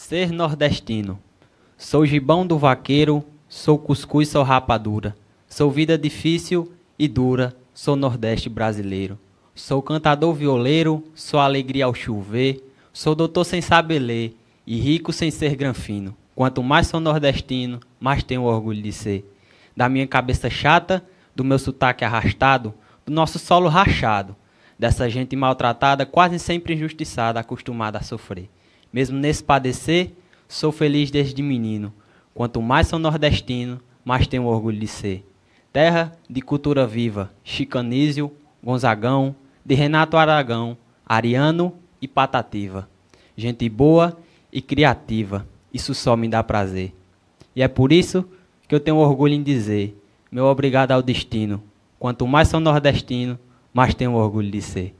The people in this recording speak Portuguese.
Ser nordestino. Sou gibão do vaqueiro, sou cuscuz, sou rapadura. Sou vida difícil e dura, sou nordeste brasileiro. Sou cantador violeiro, sou alegria ao chover. Sou doutor sem saber ler e rico sem ser granfino. Quanto mais sou nordestino, mais tenho orgulho de ser. Da minha cabeça chata, do meu sotaque arrastado, do nosso solo rachado. Dessa gente maltratada, quase sempre injustiçada, acostumada a sofrer. Mesmo nesse padecer, sou feliz desde menino. Quanto mais sou nordestino, mais tenho orgulho de ser. Terra de cultura viva, Chicanísio, Gonzagão, de Renato Aragão, Ariano e Patativa. Gente boa e criativa, isso só me dá prazer. E é por isso que eu tenho orgulho em dizer: meu obrigado ao destino. Quanto mais sou nordestino, mais tenho orgulho de ser.